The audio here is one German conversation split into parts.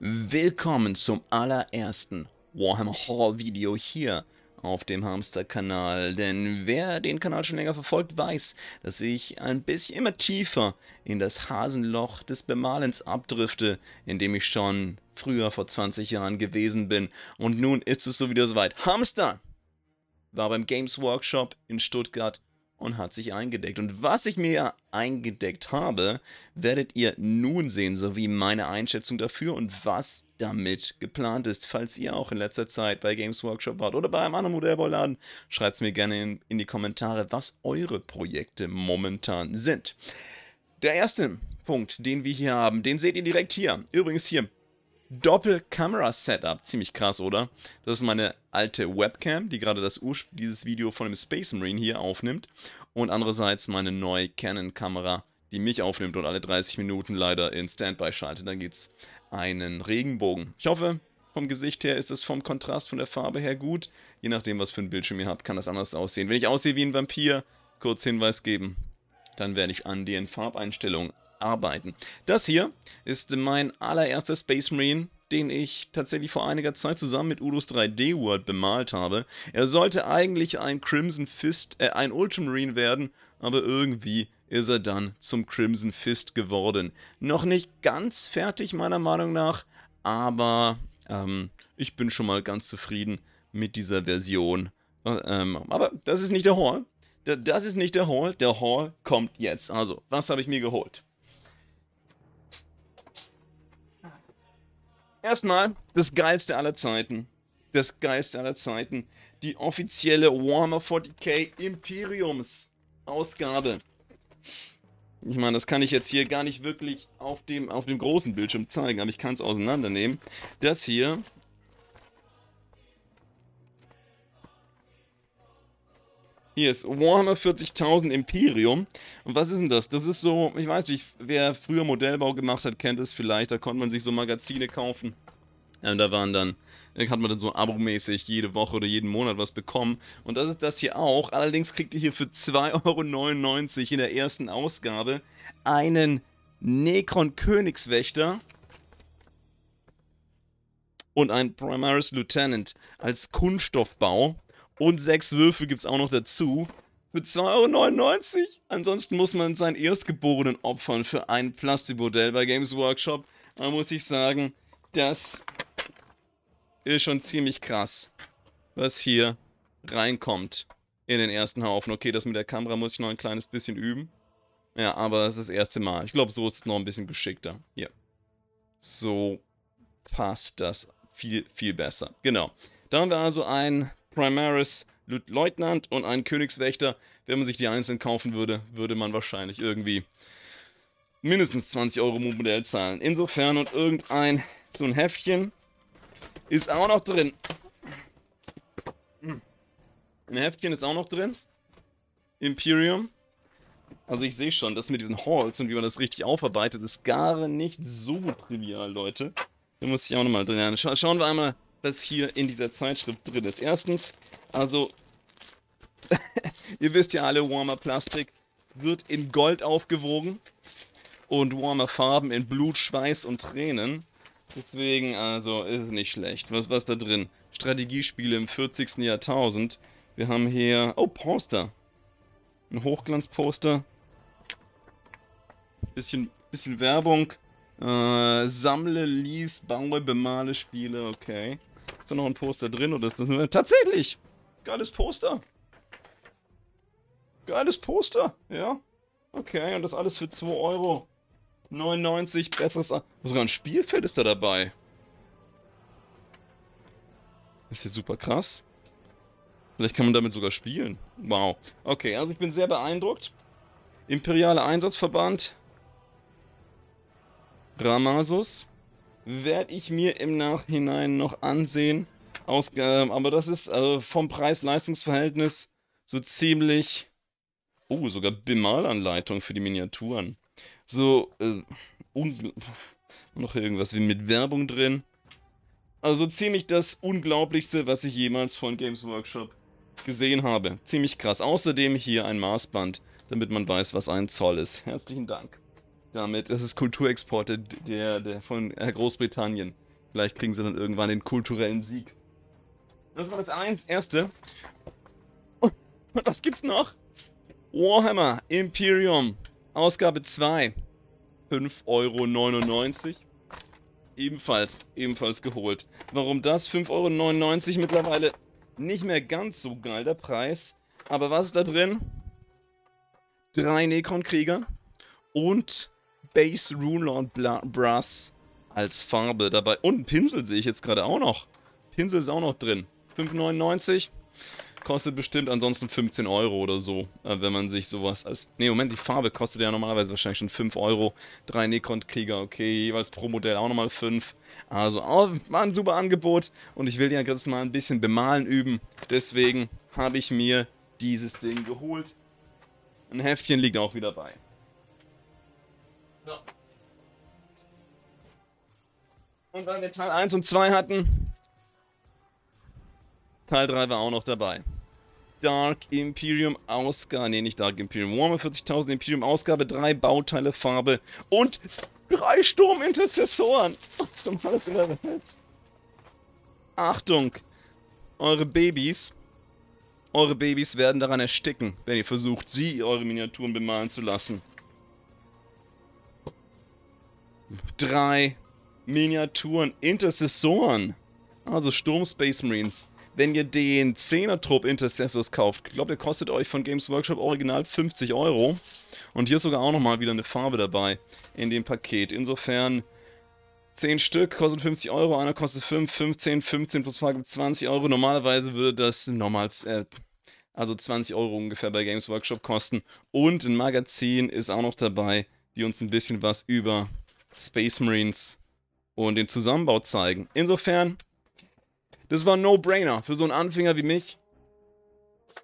Willkommen zum allerersten Warhammer Hall Video hier auf dem Hamster-Kanal, denn wer den Kanal schon länger verfolgt, weiß, dass ich ein bisschen immer tiefer in das Hasenloch des Bemalens abdrifte, in dem ich schon früher vor 20 Jahren gewesen bin. Und nun ist es so wieder soweit. Hamster war beim Games Workshop in Stuttgart und hat sich eingedeckt. Und was ich mir eingedeckt habe, werdet ihr nun sehen, sowie meine Einschätzung dafür und was damit geplant ist. Falls ihr auch in letzter Zeit bei Games Workshop wart oder bei einem anderen Modellbauladen, schreibt es mir gerne in, in die Kommentare, was eure Projekte momentan sind. Der erste Punkt, den wir hier haben, den seht ihr direkt hier. Übrigens hier doppel kamera setup Ziemlich krass, oder? Das ist meine alte Webcam, die gerade das dieses Video von dem Space Marine hier aufnimmt. Und andererseits meine neue Canon-Kamera, die mich aufnimmt und alle 30 Minuten leider in Standby schaltet. Dann gibt es einen Regenbogen. Ich hoffe, vom Gesicht her ist es vom Kontrast, von der Farbe her gut. Je nachdem, was für ein Bildschirm ihr habt, kann das anders aussehen. Wenn ich aussehe wie ein Vampir, kurz Hinweis geben, dann werde ich an den Farbeinstellungen arbeiten. Das hier ist mein allererster Space Marine den ich tatsächlich vor einiger Zeit zusammen mit Udos 3D World bemalt habe. Er sollte eigentlich ein Crimson Fist, äh, ein Ultramarine werden, aber irgendwie ist er dann zum Crimson Fist geworden. Noch nicht ganz fertig meiner Meinung nach, aber ähm, ich bin schon mal ganz zufrieden mit dieser Version. Äh, ähm, aber das ist nicht der Hall. Das ist nicht der Hall. Der Hall kommt jetzt. Also, was habe ich mir geholt? Erstmal das geilste aller Zeiten. Das geilste aller Zeiten. Die offizielle Warhammer 40k Imperiums Ausgabe. Ich meine, das kann ich jetzt hier gar nicht wirklich auf dem, auf dem großen Bildschirm zeigen, aber ich kann es auseinandernehmen. Das hier Hier ist Warhammer 40.000 Imperium. Und was ist denn das? Das ist so, ich weiß nicht, wer früher Modellbau gemacht hat, kennt es vielleicht. Da konnte man sich so Magazine kaufen. Ähm, da waren dann, dann hat man dann so abomäßig jede Woche oder jeden Monat was bekommen. Und das ist das hier auch. Allerdings kriegt ihr hier für 2,99 Euro in der ersten Ausgabe einen Necron Königswächter und ein Primaris Lieutenant als Kunststoffbau. Und sechs Würfel gibt es auch noch dazu. Für 2,99 Euro. Ansonsten muss man seinen Erstgeborenen opfern für ein Plastimodell bei Games Workshop. Da muss ich sagen, das ist schon ziemlich krass, was hier reinkommt in den ersten Haufen. Okay, das mit der Kamera muss ich noch ein kleines bisschen üben. Ja, aber das ist das erste Mal. Ich glaube, so ist es noch ein bisschen geschickter. Hier. So passt das viel, viel besser. Genau. Da haben wir also ein Primaris, Leutnant und einen Königswächter. Wenn man sich die einzeln kaufen würde, würde man wahrscheinlich irgendwie mindestens 20 Euro Modell zahlen. Insofern und irgendein so ein Heftchen ist auch noch drin. Ein Heftchen ist auch noch drin. Imperium. Also ich sehe schon, das mit diesen Halls und wie man das richtig aufarbeitet, ist gar nicht so trivial, Leute. Da muss ich auch nochmal drin Schauen wir einmal was hier in dieser Zeitschrift drin ist. Erstens, also, ihr wisst ja alle, warmer Plastik wird in Gold aufgewogen und warmer Farben in Blut, Schweiß und Tränen. Deswegen, also, ist nicht schlecht. Was, was da drin? Strategiespiele im 40. Jahrtausend. Wir haben hier, oh, Poster. Ein Hochglanzposter. Bisschen, bisschen Werbung. Äh, sammle, lies, baue, bemale Spiele, okay. Ist da noch ein Poster drin oder ist das nur... Tatsächlich! Geiles Poster! Geiles Poster, ja. Okay, und das alles für 2,99 Euro. besseres... A Sogar ein Spielfeld ist da dabei. Das ist hier super krass. Vielleicht kann man damit sogar spielen. Wow. Okay, also ich bin sehr beeindruckt. Imperialer Einsatzverband. Ramasus werde ich mir im Nachhinein noch ansehen. Aus, äh, aber das ist äh, vom Preis-Leistungs-Verhältnis so ziemlich... Oh, sogar Bemalanleitung für die Miniaturen. So, äh, noch irgendwas wie mit Werbung drin. Also ziemlich das Unglaublichste, was ich jemals von Games Workshop gesehen habe. Ziemlich krass. Außerdem hier ein Maßband, damit man weiß, was ein Zoll ist. Herzlichen Dank damit. Das ist Kulturexporte der, der von äh, Großbritannien. Vielleicht kriegen sie dann irgendwann den kulturellen Sieg. Das war das eins, erste. Und oh, was gibt's noch? Warhammer Imperium, Ausgabe 2, 5,99 Euro. Ebenfalls, ebenfalls geholt. Warum das? 5,99 Euro mittlerweile nicht mehr ganz so geil, der Preis. Aber was ist da drin? Drei nekron krieger und Base Runelord Brass als Farbe dabei. Und ein Pinsel sehe ich jetzt gerade auch noch. Pinsel ist auch noch drin. 5,99. Kostet bestimmt ansonsten 15 Euro oder so, äh, wenn man sich sowas als... Ne, Moment, die Farbe kostet ja normalerweise wahrscheinlich schon 5 Euro. Drei nekron krieger okay, jeweils pro Modell auch nochmal 5. Also, oh, war ein super Angebot. Und ich will ja jetzt mal ein bisschen bemalen üben. Deswegen habe ich mir dieses Ding geholt. Ein Heftchen liegt auch wieder bei. Ja. Und weil wir Teil 1 und 2 hatten, Teil 3 war auch noch dabei. Dark Imperium Ausgabe, nee, nicht Dark Imperium, Warhammer 40.000 Imperium Ausgabe, drei Bauteile, Farbe und drei Sturmintercessoren. Was zum alles in der Welt? Achtung, eure Babys, eure Babys werden daran ersticken, wenn ihr versucht, sie eure Miniaturen bemalen zu lassen drei Miniaturen, Intercessoren. Also Sturm Space Marines. Wenn ihr den 10er Trupp Intercessors kauft, ich glaube, der kostet euch von Games Workshop original 50 Euro. Und hier ist sogar auch nochmal wieder eine Farbe dabei in dem Paket. Insofern 10 Stück kostet 50 Euro, einer kostet 5, 15, 15 plus 2 gibt 20 Euro. Normalerweise würde das normal, äh, also 20 Euro ungefähr bei Games Workshop kosten. Und ein Magazin ist auch noch dabei, die uns ein bisschen was über Space Marines und den Zusammenbau zeigen. Insofern, das war ein No-Brainer für so einen Anfänger wie mich.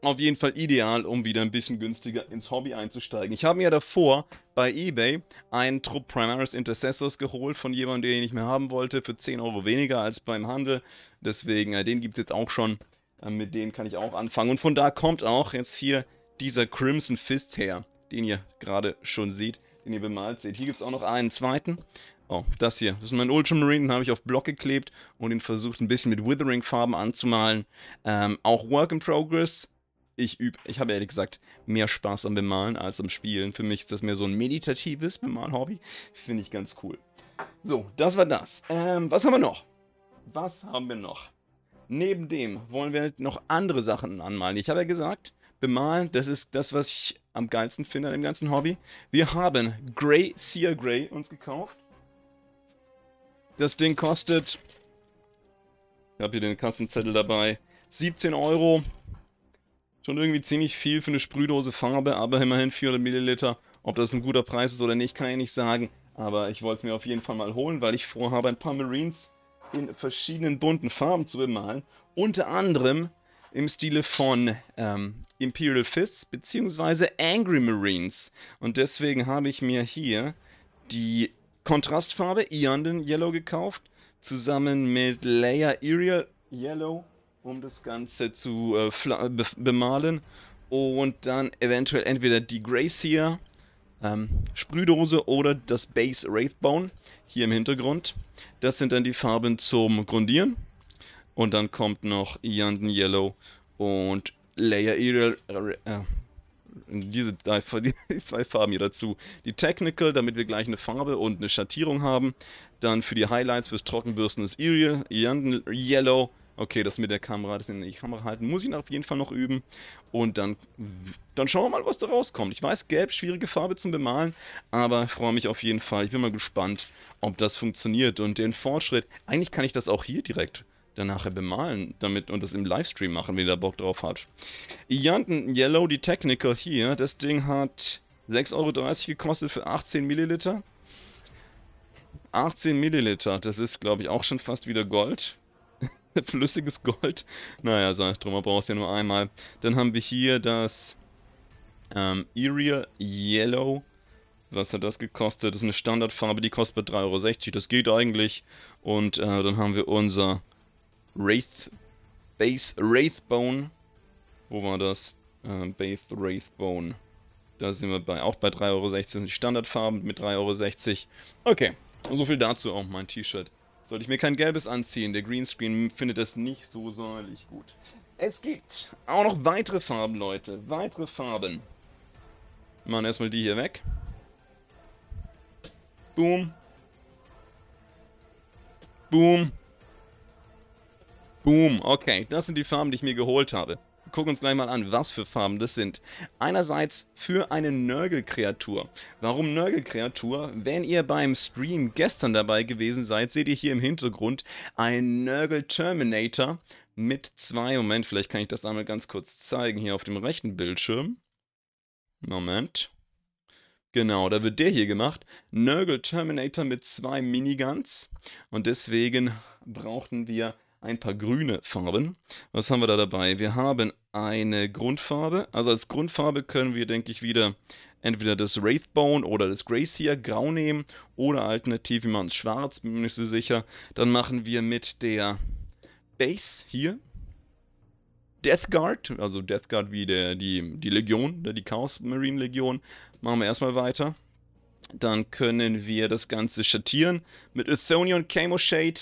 Auf jeden Fall ideal, um wieder ein bisschen günstiger ins Hobby einzusteigen. Ich habe mir ja davor bei Ebay einen Trupp Primaris Intercessors geholt von jemandem, den ich nicht mehr haben wollte, für 10 Euro weniger als beim Handel. Deswegen, äh, den gibt es jetzt auch schon. Äh, mit denen kann ich auch anfangen. Und von da kommt auch jetzt hier dieser Crimson Fist her, den ihr gerade schon seht den ihr bemalt seht. Hier gibt es auch noch einen zweiten. Oh, das hier. Das ist mein Ultramarine, den habe ich auf Block geklebt und ihn versucht ein bisschen mit Withering-Farben anzumalen. Ähm, auch Work in Progress. Ich übe, ich habe ehrlich gesagt mehr Spaß am Bemalen als am Spielen. Für mich ist das mehr so ein meditatives Bemal-Hobby. Finde ich ganz cool. So, das war das. Ähm, was haben wir noch? Was haben wir noch? Neben dem wollen wir noch andere Sachen anmalen. Ich habe ja gesagt, bemalen, das ist das, was ich am geilsten finde an dem ganzen Hobby. Wir haben Grey Sear Grey uns gekauft. Das Ding kostet, ich habe hier den Kassenzettel dabei, 17 Euro. Schon irgendwie ziemlich viel für eine Sprühdose Farbe, aber immerhin 400 Milliliter. Ob das ein guter Preis ist oder nicht, kann ich nicht sagen. Aber ich wollte es mir auf jeden Fall mal holen, weil ich vorhabe, ein paar Marines in verschiedenen bunten Farben zu bemalen. Unter anderem im Stile von ähm, Imperial Fists bzw. Angry Marines. Und deswegen habe ich mir hier die Kontrastfarbe Ianden Yellow gekauft, zusammen mit Leia Aerial Yellow, um das Ganze zu äh, be bemalen. Und dann eventuell entweder die Gracier ähm, Sprühdose oder das Base Wraithbone hier im Hintergrund. Das sind dann die Farben zum Grundieren. Und dann kommt noch Ian Yellow und Leia Irel. Äh, diese zwei Farben hier dazu. Die Technical, damit wir gleich eine Farbe und eine Schattierung haben. Dann für die Highlights, fürs Trockenbürsten ist Irel, Ian Yellow. Okay, das mit der Kamera, das in die Kamera halten, muss ich auf jeden Fall noch üben. Und dann, dann schauen wir mal, was da rauskommt. Ich weiß, gelb, schwierige Farbe zum Bemalen, aber ich freue mich auf jeden Fall. Ich bin mal gespannt, ob das funktioniert und den Fortschritt. Eigentlich kann ich das auch hier direkt dann nachher bemalen damit und das im Livestream machen, wenn ihr da Bock drauf habt. Janten Yellow, die Technical hier, das Ding hat 6,30 Euro gekostet für 18 Milliliter. 18 Milliliter, das ist, glaube ich, auch schon fast wieder Gold. Flüssiges Gold. Naja, sag ich drum, man braucht es ja nur einmal. Dann haben wir hier das ähm, Irial Yellow. Was hat das gekostet? Das ist eine Standardfarbe, die kostet bei 3,60 Euro. Das geht eigentlich. Und äh, dann haben wir unser Wraith Base Wraithbone. Wo war das? Ähm, Base Wraithbone. Da sind wir bei, auch bei 3,16 Euro. Standardfarben mit 3,60 Euro. Okay, und so viel dazu auch mein T-Shirt. Sollte ich mir kein gelbes anziehen, der Greenscreen findet das nicht so säuerlich gut. Es gibt auch noch weitere Farben, Leute. Weitere Farben. Wir machen erstmal die hier weg. Boom. Boom. Boom, okay, das sind die Farben, die ich mir geholt habe. Gucken uns gleich mal an, was für Farben das sind. Einerseits für eine Nörgelkreatur. Warum Nörgelkreatur? Wenn ihr beim Stream gestern dabei gewesen seid, seht ihr hier im Hintergrund einen Nörgel-Terminator mit zwei... Moment, vielleicht kann ich das einmal ganz kurz zeigen hier auf dem rechten Bildschirm. Moment. Genau, da wird der hier gemacht. Nörgel Terminator mit zwei Miniguns. Und deswegen brauchten wir ein paar grüne Farben. Was haben wir da dabei? Wir haben eine Grundfarbe. Also als Grundfarbe können wir, denke ich, wieder entweder das Wraithbone oder das Gracier grau nehmen oder alternativ, wie man es schwarz, bin mir nicht so sicher. Dann machen wir mit der Base hier Death Guard, also Death Guard wie der, die, die Legion, ne, die Chaos Marine Legion. Machen wir erstmal weiter. Dann können wir das Ganze schattieren mit Ethonion Camo Shade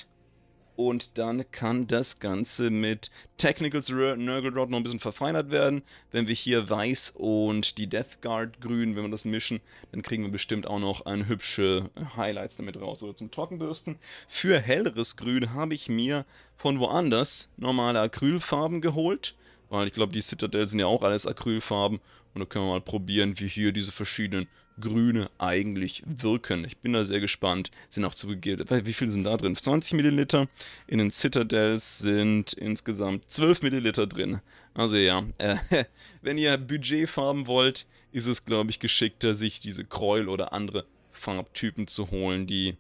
und dann kann das Ganze mit Technicals Nurgle-Rod noch ein bisschen verfeinert werden. Wenn wir hier Weiß und die Death Guard grün, wenn wir das mischen, dann kriegen wir bestimmt auch noch ein hübsche Highlights damit raus oder zum Trockenbürsten. Für helleres Grün habe ich mir von woanders normale Acrylfarben geholt. Weil ich glaube, die Citadel sind ja auch alles Acrylfarben. Und da können wir mal probieren, wie hier diese verschiedenen Grüne eigentlich wirken. Ich bin da sehr gespannt. Sind auch zugegeben, wie viele sind da drin? 20 Milliliter. In den Citadels sind insgesamt 12 Milliliter drin. Also ja, äh, wenn ihr Budgetfarben wollt, ist es, glaube ich, geschickter, sich diese Kräuel oder andere Farbtypen zu holen, die...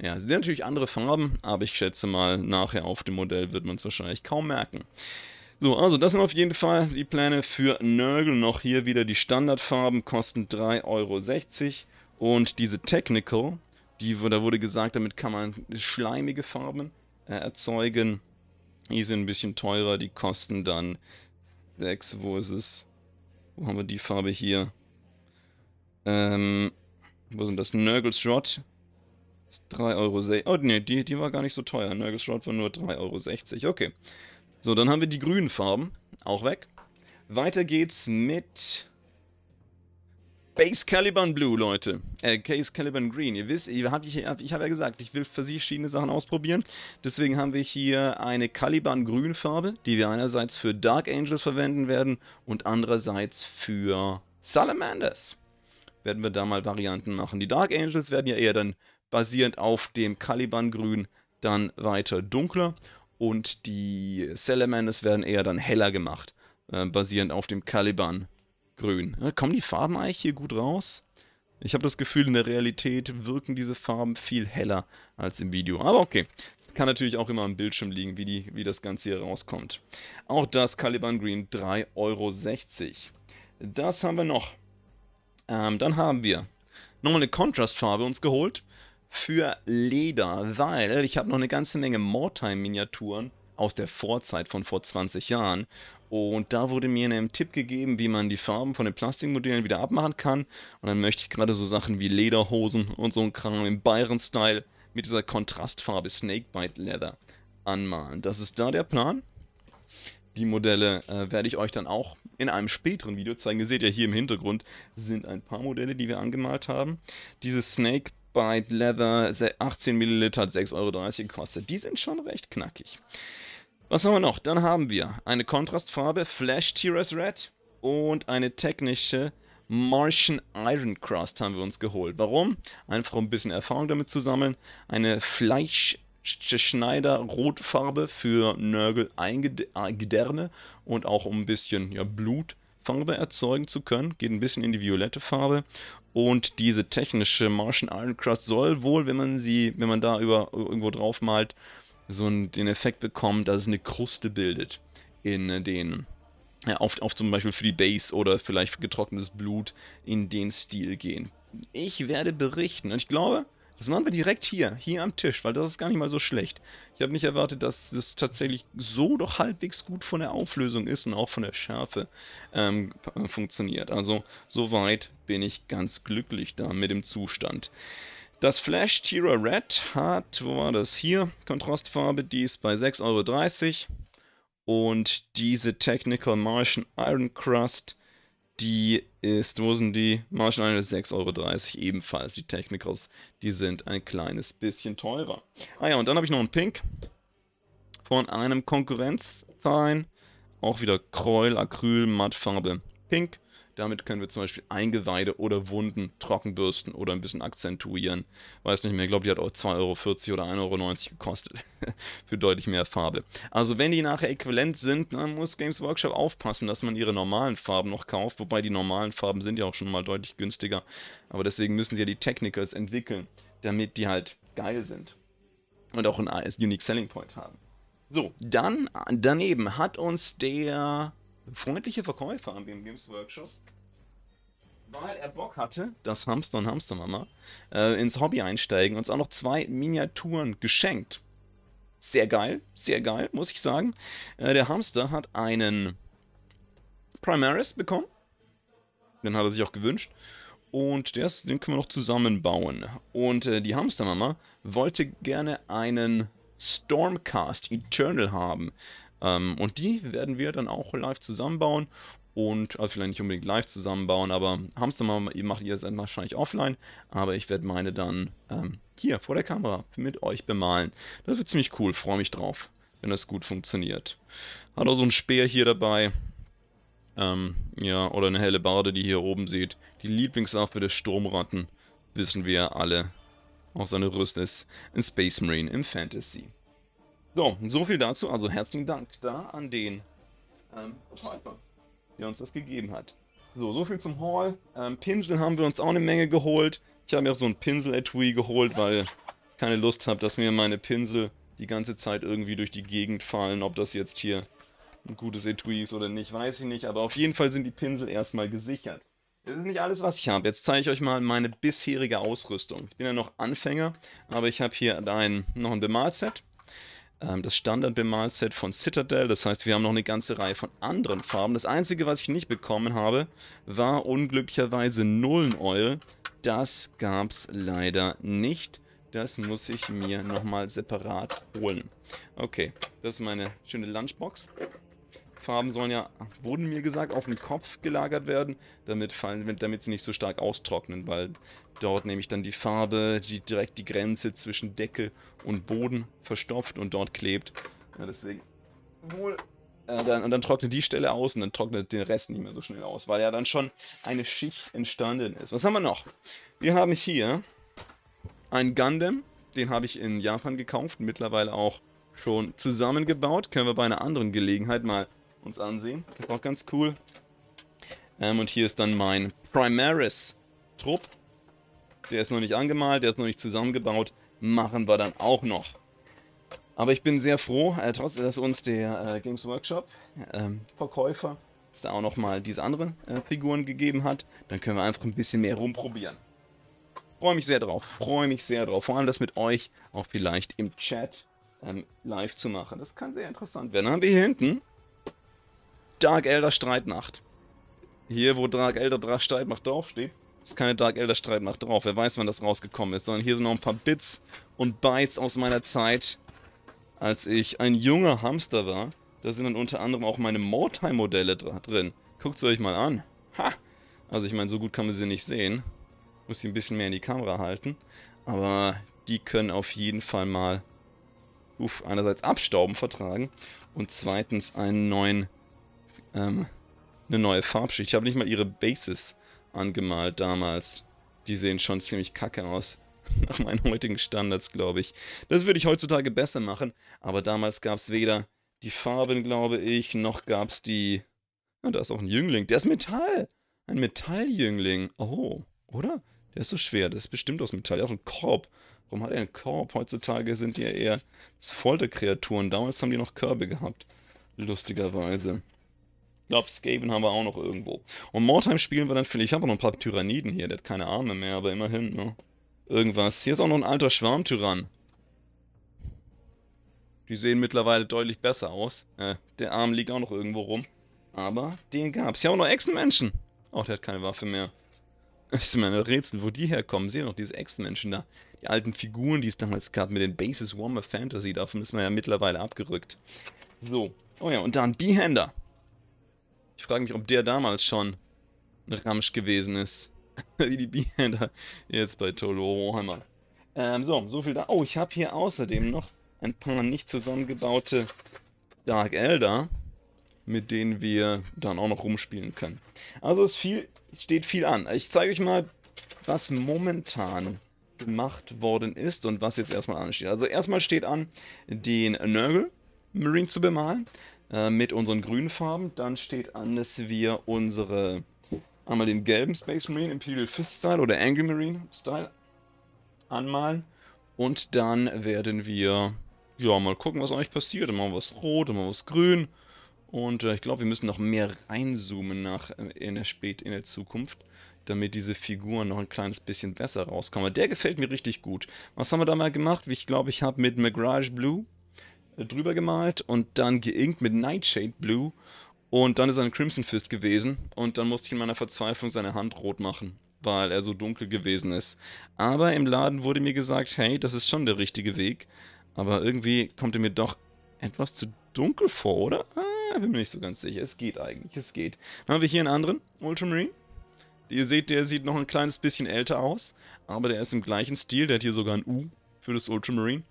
Ja, sind natürlich andere Farben, aber ich schätze mal, nachher auf dem Modell wird man es wahrscheinlich kaum merken. So, also das sind auf jeden Fall die Pläne für Nörgel. Noch hier wieder die Standardfarben, kosten 3,60 Euro. Und diese Technical, die, da wurde gesagt, damit kann man schleimige Farben äh, erzeugen. Die sind ein bisschen teurer, die kosten dann 6, wo ist es? Wo haben wir die Farbe hier? Ähm, wo sind das? nurgle Rod. 3,60 Euro. Oh ne, die, die war gar nicht so teuer. nurgle Rod war nur 3,60 Euro. Okay. So, dann haben wir die grünen Farben. Auch weg. Weiter geht's mit... Base Caliban Blue, Leute. Äh, Case Caliban Green. Ihr wisst, ich habe hab ja gesagt, ich will verschiedene Sachen ausprobieren. Deswegen haben wir hier eine Caliban Grün Farbe, die wir einerseits für Dark Angels verwenden werden und andererseits für Salamanders. Werden wir da mal Varianten machen. Die Dark Angels werden ja eher dann basierend auf dem Caliban Grün dann weiter dunkler und die Salamanders werden eher dann heller gemacht, äh, basierend auf dem Caliban grün. Ja, äh, kommen die Farben eigentlich hier gut raus? Ich habe das Gefühl, in der Realität wirken diese Farben viel heller als im Video. Aber okay, es kann natürlich auch immer am Bildschirm liegen, wie, die, wie das Ganze hier rauskommt. Auch das Caliban Green 3,60 Euro. Das haben wir noch. Ähm, dann haben wir nochmal eine Contrast-Farbe uns geholt für Leder, weil ich habe noch eine ganze Menge Mortime-Miniaturen aus der Vorzeit von vor 20 Jahren. Und da wurde mir ein Tipp gegeben, wie man die Farben von den Plastikmodellen wieder abmachen kann. Und dann möchte ich gerade so Sachen wie Lederhosen und so ein Kram im bayern style mit dieser Kontrastfarbe Snakebite Leather anmalen. Das ist da der Plan. Die Modelle äh, werde ich euch dann auch in einem späteren Video zeigen. Ihr seht ja hier im Hintergrund sind ein paar Modelle, die wir angemalt haben. Dieses Snake Bite Leather, 18 Milliliter hat 6,30 Euro gekostet. Die sind schon recht knackig. Was haben wir noch? Dann haben wir eine Kontrastfarbe Flash Tears Red und eine technische Martian Iron Crust haben wir uns geholt. Warum? Einfach um ein bisschen Erfahrung damit zu sammeln. Eine Fleisch Rotfarbe für Nörgel gedärme und auch um ein bisschen ja, Blut Farbe erzeugen zu können. Geht ein bisschen in die violette Farbe. Und diese technische Martian Iron Crust soll wohl, wenn man sie, wenn man da über, irgendwo drauf malt, so den Effekt bekommen, dass es eine Kruste bildet in äh, den auf, auf zum Beispiel für die Base oder vielleicht getrocknetes Blut in den Stil gehen. Ich werde berichten und ich glaube, das machen wir direkt hier, hier am Tisch, weil das ist gar nicht mal so schlecht. Ich habe nicht erwartet, dass es tatsächlich so doch halbwegs gut von der Auflösung ist und auch von der Schärfe ähm, äh, funktioniert. Also soweit bin ich ganz glücklich da mit dem Zustand. Das Flash Tira Red hat, wo war das hier, Kontrastfarbe, die ist bei 6,30 Euro. Und diese Technical Martian Iron Crust die ist, wo sind die? Margin Islands 6,30 Euro, ebenfalls die Technicals. Die sind ein kleines bisschen teurer. Ah ja, und dann habe ich noch einen Pink von einem Konkurrenzverein. Auch wieder Kräul, Acryl, Mattfarbe Pink. Damit können wir zum Beispiel Eingeweide oder Wunden trockenbürsten oder ein bisschen akzentuieren. Weiß nicht mehr, ich glaube, die hat auch 2,40 Euro oder 1,90 Euro gekostet. Für deutlich mehr Farbe. Also wenn die nachher äquivalent sind, dann ne, muss Games Workshop aufpassen, dass man ihre normalen Farben noch kauft. Wobei die normalen Farben sind ja auch schon mal deutlich günstiger. Aber deswegen müssen sie ja die Technicals entwickeln, damit die halt geil sind. Und auch einen äh, Unique Selling Point haben. So, dann daneben hat uns der freundliche Verkäufer am BMWs Workshop, weil er Bock hatte, dass Hamster und Hamstermama äh, ins Hobby einsteigen, uns auch noch zwei Miniaturen geschenkt. Sehr geil, sehr geil, muss ich sagen. Äh, der Hamster hat einen Primaris bekommen. Den hat er sich auch gewünscht. Und das, den können wir noch zusammenbauen. Und äh, die Hamstermama wollte gerne einen Stormcast Eternal haben. Ähm, und die werden wir dann auch live zusammenbauen und also vielleicht nicht unbedingt live zusammenbauen, aber Hamstermann macht ihr es wahrscheinlich offline, aber ich werde meine dann ähm, hier vor der Kamera mit euch bemalen. Das wird ziemlich cool, freue mich drauf, wenn das gut funktioniert. Hat auch so einen Speer hier dabei, ähm, ja, oder eine helle Barde, die ihr hier oben seht. Die Lieblingswaffe des Sturmratten, wissen wir alle. Auch seine Rüste ist ein Space Marine im Fantasy. So, so viel dazu. Also herzlichen Dank da an den ähm, Verkäufer, der uns das gegeben hat. So, so viel zum Haul. Ähm, Pinsel haben wir uns auch eine Menge geholt. Ich habe mir auch so ein Pinsel-Etui geholt, weil ich keine Lust habe, dass mir meine Pinsel die ganze Zeit irgendwie durch die Gegend fallen. Ob das jetzt hier ein gutes Etui ist oder nicht, weiß ich nicht. Aber auf jeden Fall sind die Pinsel erstmal gesichert. Das ist nicht alles, was ich habe. Jetzt zeige ich euch mal meine bisherige Ausrüstung. Ich bin ja noch Anfänger, aber ich habe hier ein, noch ein Bemalset ähm, das Standard-Bemalset von Citadel. Das heißt, wir haben noch eine ganze Reihe von anderen Farben. Das Einzige, was ich nicht bekommen habe, war unglücklicherweise Nullen-Oil. Das gab es leider nicht. Das muss ich mir nochmal separat holen. Okay, das ist meine schöne Lunchbox. Farben sollen ja, wurden mir gesagt, auf den Kopf gelagert werden, damit, fallen, damit sie nicht so stark austrocknen, weil dort nämlich dann die Farbe die direkt die Grenze zwischen Decke und Boden verstopft und dort klebt. Ja, deswegen wohl äh, dann, und dann trocknet die Stelle aus und dann trocknet den Rest nicht mehr so schnell aus, weil ja dann schon eine Schicht entstanden ist. Was haben wir noch? Wir haben hier einen Gundam, den habe ich in Japan gekauft, mittlerweile auch schon zusammengebaut. Können wir bei einer anderen Gelegenheit mal uns ansehen. Das ist auch ganz cool. Ähm, und hier ist dann mein Primaris-Trupp. Der ist noch nicht angemalt, der ist noch nicht zusammengebaut. Machen wir dann auch noch. Aber ich bin sehr froh, äh, trotz dass uns der äh, Games Workshop ähm, Verkäufer uns da auch nochmal diese anderen äh, Figuren gegeben hat. Dann können wir einfach ein bisschen mehr rumprobieren. Freue mich sehr drauf, freue mich sehr drauf. Vor allem das mit euch auch vielleicht im Chat ähm, live zu machen. Das kann sehr interessant werden. Dann haben wir hier hinten Dark Elder Streitnacht. Hier, wo Dark Elder Streitnacht draufsteht, ist keine Dark Elder Streitnacht drauf. Wer weiß, wann das rausgekommen ist. Sondern hier sind noch ein paar Bits und Bytes aus meiner Zeit, als ich ein junger Hamster war. Da sind dann unter anderem auch meine Mortai-Modelle drin. Guckt sie euch mal an. Ha! Also ich meine, so gut kann man sie nicht sehen. Muss sie ein bisschen mehr in die Kamera halten. Aber die können auf jeden Fall mal uff, einerseits Abstauben vertragen und zweitens einen neuen ähm, eine neue Farbschicht. Ich habe nicht mal ihre Bases angemalt damals. Die sehen schon ziemlich kacke aus. Nach meinen heutigen Standards, glaube ich. Das würde ich heutzutage besser machen. Aber damals gab es weder die Farben, glaube ich, noch gab es die... Ja, da ist auch ein Jüngling. Der ist Metall. Ein Metalljüngling. Oh, oder? Der ist so schwer. Das ist bestimmt aus Metall. Der hat auch einen Korb. Warum hat er einen Korb? Heutzutage sind die ja eher Folterkreaturen. Damals haben die noch Körbe gehabt. Lustigerweise glaube, Skaven haben wir auch noch irgendwo. Und Mordheim spielen wir dann vielleicht. Ich habe noch ein paar Tyranniden hier, der hat keine Arme mehr, aber immerhin, ne? Irgendwas. Hier ist auch noch ein alter Schwarmtyrann. Die sehen mittlerweile deutlich besser aus. Äh, der Arm liegt auch noch irgendwo rum. Aber den gab's. Hier auch noch Echsenmenschen. Auch oh, der hat keine Waffe mehr. Das ist immer Rätsel, wo die herkommen. Sehen ihr noch diese Echsenmenschen da? Die alten Figuren, die es damals gab mit den Bases Warmer Fantasy. Davon ist man ja mittlerweile abgerückt. So. Oh ja, und dann Behander. Ich frage mich, ob der damals schon ein Ramsch gewesen ist. Wie die Behander jetzt bei Tolo Hammer. Ähm, so, so viel da. Oh, ich habe hier außerdem noch ein paar nicht zusammengebaute Dark Elder, mit denen wir dann auch noch rumspielen können. Also es viel, steht viel an. Ich zeige euch mal, was momentan gemacht worden ist und was jetzt erstmal ansteht. Also erstmal steht an, den Nörgel Marine zu bemalen. Äh, mit unseren grünen Farben. Dann steht an, dass wir unsere einmal den gelben Space Marine Imperial Fist Style oder Angry Marine Style anmalen. Und dann werden wir, ja, mal gucken, was eigentlich passiert. Dann machen wir was rot, dann machen wir was grün. Und äh, ich glaube, wir müssen noch mehr reinzoomen nach äh, in der Spät in der Zukunft, damit diese Figuren noch ein kleines bisschen besser rauskommen. Der gefällt mir richtig gut. Was haben wir da mal gemacht? Ich glaube, ich habe mit McGrage Blue drüber gemalt und dann geinkt mit Nightshade Blue. Und dann ist er ein Crimson Fist gewesen und dann musste ich in meiner Verzweiflung seine Hand rot machen, weil er so dunkel gewesen ist. Aber im Laden wurde mir gesagt, hey, das ist schon der richtige Weg. Aber irgendwie kommt er mir doch etwas zu dunkel vor, oder? Ah, bin mir nicht so ganz sicher. Es geht eigentlich, es geht. Dann haben wir hier einen anderen Ultramarine. Ihr seht, der sieht noch ein kleines bisschen älter aus, aber der ist im gleichen Stil. Der hat hier sogar ein U für das Ultramarine.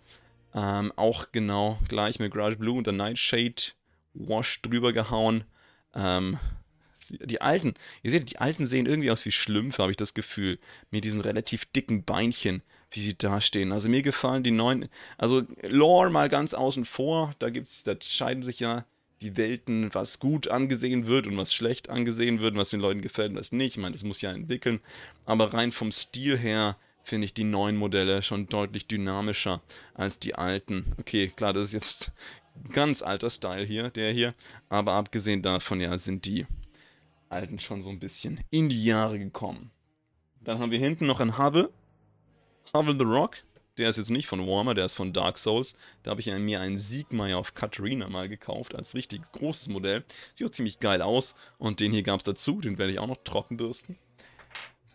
Ähm, auch genau gleich mit Garage Blue und der Nightshade Wash drüber gehauen. Ähm, die alten, ihr seht, die alten sehen irgendwie aus wie Schlümpfe, habe ich das Gefühl. Mit diesen relativ dicken Beinchen, wie sie dastehen. Also mir gefallen die neuen, also Lore mal ganz außen vor, da gibt's, da scheiden sich ja die Welten, was gut angesehen wird und was schlecht angesehen wird und was den Leuten gefällt und was nicht. Ich meine, das muss ja entwickeln. Aber rein vom Stil her finde ich die neuen Modelle schon deutlich dynamischer als die alten. Okay, klar, das ist jetzt ganz alter Style hier, der hier. Aber abgesehen davon, ja, sind die alten schon so ein bisschen in die Jahre gekommen. Dann haben wir hinten noch einen Hubble. Hubble the Rock. Der ist jetzt nicht von Warmer, der ist von Dark Souls. Da habe ich mir einen Siegmeier auf Katarina mal gekauft, als richtig großes Modell. Sieht auch ziemlich geil aus. Und den hier gab es dazu, den werde ich auch noch trocken bürsten.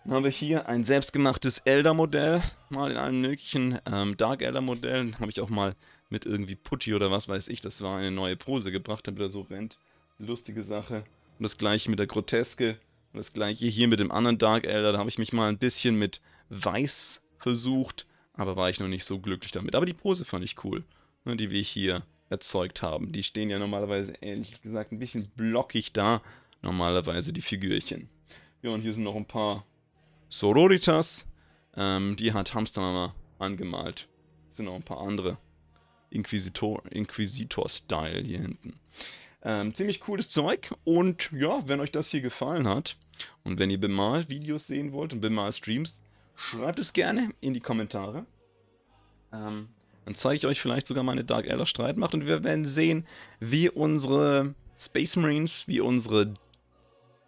Dann haben wir hier ein selbstgemachtes Elder-Modell, mal in allen möglichen ähm, Dark elder modellen Habe ich auch mal mit irgendwie Putty oder was weiß ich, das war eine neue Pose gebracht, damit er so rennt. Lustige Sache. Und das gleiche mit der Groteske. Und das gleiche hier mit dem anderen Dark Elder. Da habe ich mich mal ein bisschen mit Weiß versucht, aber war ich noch nicht so glücklich damit. Aber die Pose fand ich cool, ne, die wir hier erzeugt haben. Die stehen ja normalerweise, ehrlich gesagt, ein bisschen blockig da. Normalerweise die Figürchen. Ja, und hier sind noch ein paar Sororitas. Ähm, die hat Hamstermama angemalt. Sind noch ein paar andere. Inquisitor-Style hier hinten. Ähm, ziemlich cooles Zeug. Und ja, wenn euch das hier gefallen hat und wenn ihr Bemal-Videos sehen wollt und Bemal-Streams, schreibt es gerne in die Kommentare. Ähm, dann zeige ich euch vielleicht sogar meine Dark Elder Streitmacht und wir werden sehen, wie unsere Space Marines, wie unsere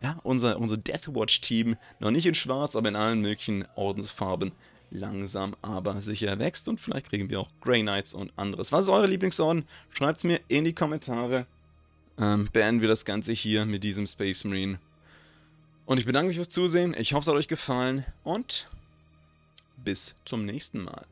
ja, unser, unser Deathwatch-Team noch nicht in schwarz, aber in allen möglichen Ordensfarben langsam aber sicher wächst. Und vielleicht kriegen wir auch Grey Knights und anderes. Was ist eure Lieblingsorden? Schreibt es mir in die Kommentare. Ähm, beenden wir das Ganze hier mit diesem Space Marine. Und ich bedanke mich fürs Zusehen. Ich hoffe, es hat euch gefallen. Und bis zum nächsten Mal.